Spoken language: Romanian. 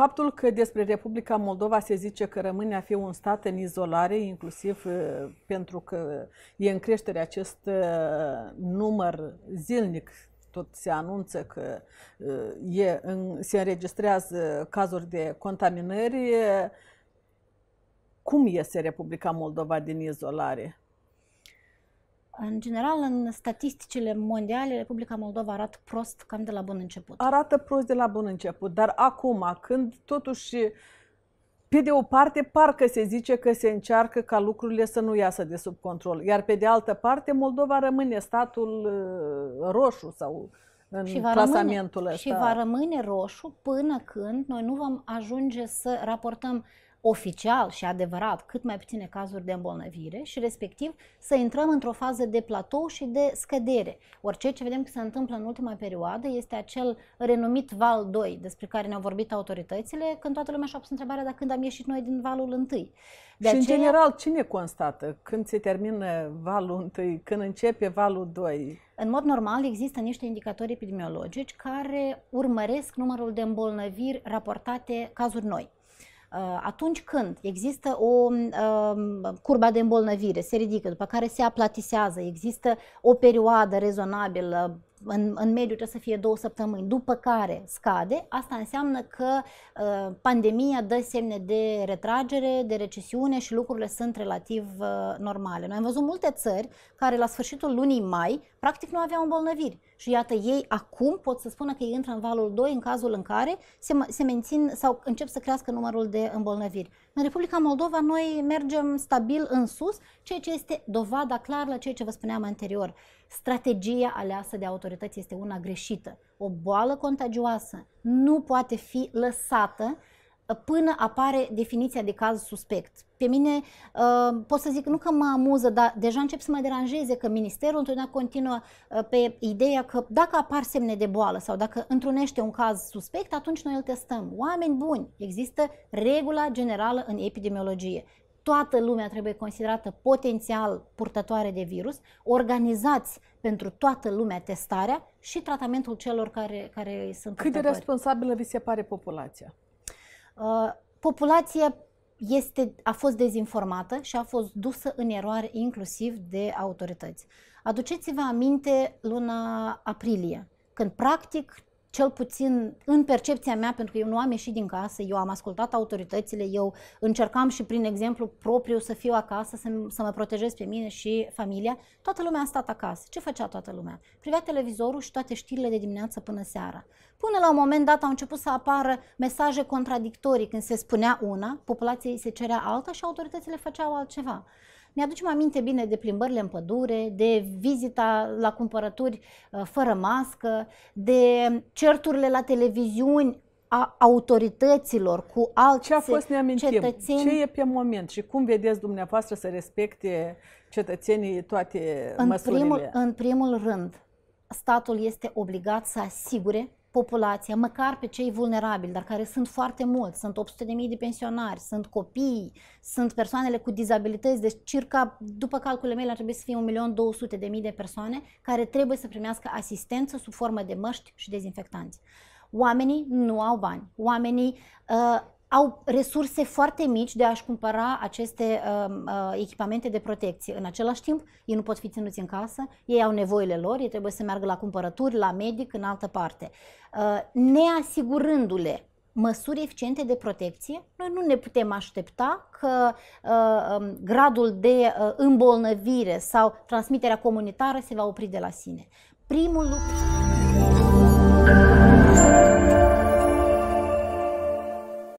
Faptul că despre Republica Moldova se zice că rămâne a fi un stat în izolare, inclusiv uh, pentru că e în creștere acest uh, număr zilnic, tot se anunță că uh, e, se înregistrează cazuri de contaminări, cum iese Republica Moldova din izolare? În general, în statisticile mondiale, Republica Moldova arată prost cam de la bun început. Arată prost de la bun început, dar acum, când totuși, pe de o parte, parcă se zice că se încearcă ca lucrurile să nu iasă de sub control, iar pe de altă parte, Moldova rămâne statul uh, roșu sau în și va clasamentul rămâne, ăsta. Și va rămâne roșu până când noi nu vom ajunge să raportăm oficial și adevărat cât mai puține cazuri de îmbolnăvire și respectiv să intrăm într-o fază de platou și de scădere. Orice ce vedem că se întâmplă în ultima perioadă este acel renumit val 2 despre care ne-au vorbit autoritățile când toată lumea și-a pus întrebarea dacă când am ieșit noi din valul 1. De și aceea... în general cine constată când se termină valul 1, când începe valul 2? În mod normal există niște indicatori epidemiologici care urmăresc numărul de îmbolnăviri raportate cazuri noi. Uh, atunci când există o um, curba de îmbolnăvire, se ridică, după care se aplatisează, există o perioadă rezonabilă, în, în mediu trebuie să fie două săptămâni, după care scade, asta înseamnă că uh, pandemia dă semne de retragere, de recesiune și lucrurile sunt relativ uh, normale. Noi am văzut multe țări care la sfârșitul lunii mai practic nu aveau îmbolnăviri și iată ei acum pot să spună că ei intră în valul 2 în cazul în care se, se mențin sau încep să crească numărul de îmbolnăviri. În Republica Moldova noi mergem stabil în sus, ceea ce este dovada clară la ceea ce vă spuneam anterior strategia aleasă de autorități este una greșită. O boală contagioasă nu poate fi lăsată până apare definiția de caz suspect. Pe mine uh, pot să zic nu că mă amuză, dar deja încep să mă deranjeze că ministerul întotdeauna continuă uh, pe ideea că dacă apar semne de boală sau dacă întrunește un caz suspect, atunci noi îl testăm. Oameni buni, există regula generală în epidemiologie toată lumea trebuie considerată potențial purtătoare de virus, organizați pentru toată lumea testarea și tratamentul celor care, care sunt Cât purtători. de responsabilă vi se pare populația? Uh, populația este, a fost dezinformată și a fost dusă în eroare inclusiv de autorități. Aduceți-vă aminte luna aprilie, când practic cel puțin în percepția mea, pentru că eu nu am ieșit din casă, eu am ascultat autoritățile, eu încercam și prin exemplu propriu să fiu acasă, să, să mă protejez pe mine și familia, toată lumea a stat acasă. Ce făcea toată lumea? Privea televizorul și toate știrile de dimineață până seara. Până la un moment dat au început să apară mesaje contradictorii când se spunea una, populației se cerea alta și autoritățile făceau altceva. Ne aducem aminte bine de plimbările în pădure, de vizita la cumpărături uh, fără mască, de certurile la televiziuni a autorităților cu alți Ce a fost ne Cetățeni. Ce e pe moment și cum vedeți dumneavoastră să respecte cetățenii toate în măsurile? Primul, în primul rând, statul este obligat să asigure populația, măcar pe cei vulnerabili, dar care sunt foarte mulți, sunt 800.000 de pensionari, sunt copii, sunt persoanele cu dizabilități, deci circa, după calculele mele, ar trebui să fie 1.200.000 de persoane care trebuie să primească asistență sub formă de măști și dezinfectanți. Oamenii nu au bani, oamenii uh, au resurse foarte mici de a-și cumpăra aceste uh, uh, echipamente de protecție. În același timp, ei nu pot fi ținuți în casă, ei au nevoile lor, ei trebuie să meargă la cumpărături, la medic, în altă parte. Uh, neasigurându-le măsuri eficiente de protecție, noi nu ne putem aștepta că uh, um, gradul de uh, îmbolnăvire sau transmiterea comunitară se va opri de la sine. Primul lucru.